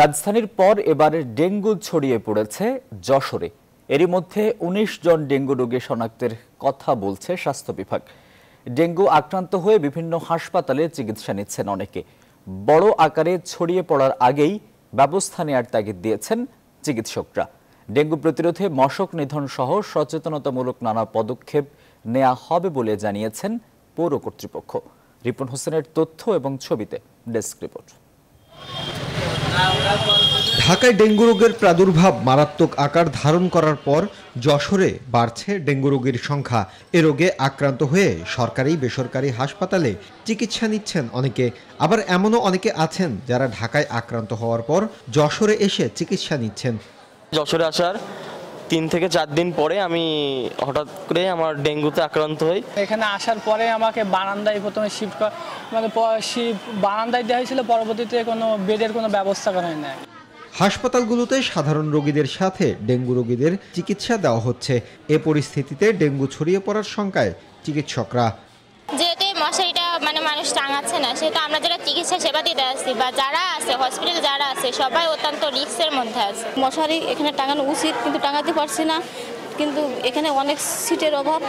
রাজধানীর পর এবারে ডেঙ্গু ছড়িয়ে পড়েছে যশোরে এরই মধ্যে ১৯ জন ডেঙ্গু রোগী শনাক্তের কথা বলছে স্বাস্থ্য বিভাগ ডেঙ্গু আক্রান্ত হয়ে বিভিন্ন হাসপাতালে চিকিৎসা নিচ্ছেন অনেকে বড় আকারে ছড়িয়ে পড়ার আগেই ব্যবস্থা নেয়ার তাগিদ দিয়েছেন চিকিৎসকরা ডেঙ্গু প্রতিরোধে মশক নিধন সহ সচেতনতামূলক নানা পদক্ষেপ নেওয়া হবে বলে জানিয়েছেন পৌর কর্তৃপক্ষ রিপন হোসেনের তথ্য এবং ছবিতে ডেস্ক রিপোর্ট ঢাকায় ডেঙ্গু রোগের প্রাদুর্ভাব মারাত্মক আকার ধারণ করার পর যশোরে বাড়ছে ডেঙ্গু রোগীর সংখ্যা এ রোগে আক্রান্ত হয়ে সরকারি বেসরকারি হাসপাতালে চিকিৎসা নিচ্ছেন অনেকে আবার এমনও অনেকে আছেন যারা ঢাকায় আক্রান্ত হওয়ার পর যশোরে এসে চিকিৎসা নিচ্ছেন যশোরে আসার তিন থেকে চার দিন পরে আমি হঠাৎ করে আমার ডেঙ্গুতে আক্রান্ত হই এখানে আসার পরে আমাকে বারান্দায় প্রথমে শিফট মানে বারান্দায় দেওয়া হয়েছিল পরবর্তীতে কোনো বেডের কোনো ব্যবস্থা করা হয় না হাসপাতালগুলোতে সাধারণ রোগীদের সাথে ডেঙ্গু রোগীদের চিকিৎসা দেওয়া হচ্ছে এ পরিস্থিতিতে ডেঙ্গু ছড়িয়ে পড়ার সংখ্যায় চিকিৎসকরা মানুষ টাঙাচ্ছে না সেটা আমরা যারা চিকিৎসা সেবা দিতে আসছি বা যারা আছে হসপিটালে যারা আছে সবাই অত্যন্ত রিক্সের মধ্যে আছে মশারি এখানে টাঙানো উচিত কিন্তু টাঙাতে পারছি না কিন্তু এখানে অনেক সিটের অভাব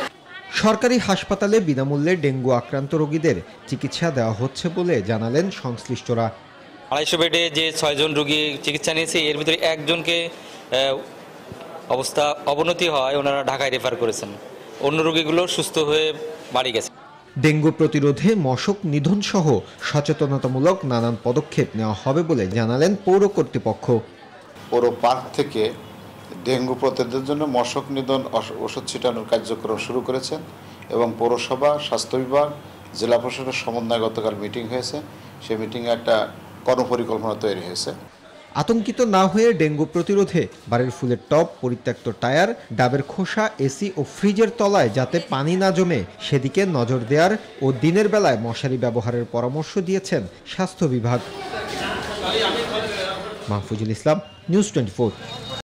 সরকারি হাসপাতালে বিনামূল্যে ডেঙ্গু আক্রান্ত রোগীদের চিকিৎসা দেওয়া হচ্ছে বলে জানালেন সংশ্লিষ্টরা আড়াইশো বেডে যে ছয়জন রোগী চিকিৎসা নিয়েছে এর ভিতরে একজনকে অবস্থা অবনতি হয় ওনারা ঢাকায় রেফার করেছেন অন্য রোগীগুলো সুস্থ হয়ে বাড়ি গেছে ডেঙ্গু প্রতিরোধে মশক নিধনসহ সচেতনতামূলক নানান পদক্ষেপ নেওয়া হবে বলে জানালেন পৌর কর্তৃপক্ষ পৌর পার্ক থেকে ডেঙ্গু প্রতিরোধের জন্য মশক নিধন ওষুধ ছিটানোর কার্যক্রম শুরু করেছেন এবং পৌরসভা স্বাস্থ্য বিভাগ জেলা প্রশাসনের সমন্বয়ে গতকাল মিটিং হয়েছে সেই মিটিংয়ে একটা কর্মপরিকল্পনা তৈরি হয়েছে আতঙ্কিত না হয়ে ডেঙ্গু প্রতিরোধে বাড়ির ফুলের টব পরিত্যক্ত টায়ার ডাবের খোসা এসি ও ফ্রিজের তলায় যাতে পানি না জমে সেদিকে নজর দেওয়ার ও দিনের বেলায় মশারি ব্যবহারের পরামর্শ দিয়েছেন স্বাস্থ্য বিভাগ মাহফুজুল ইসলাম নিউজ টোয়েন্টি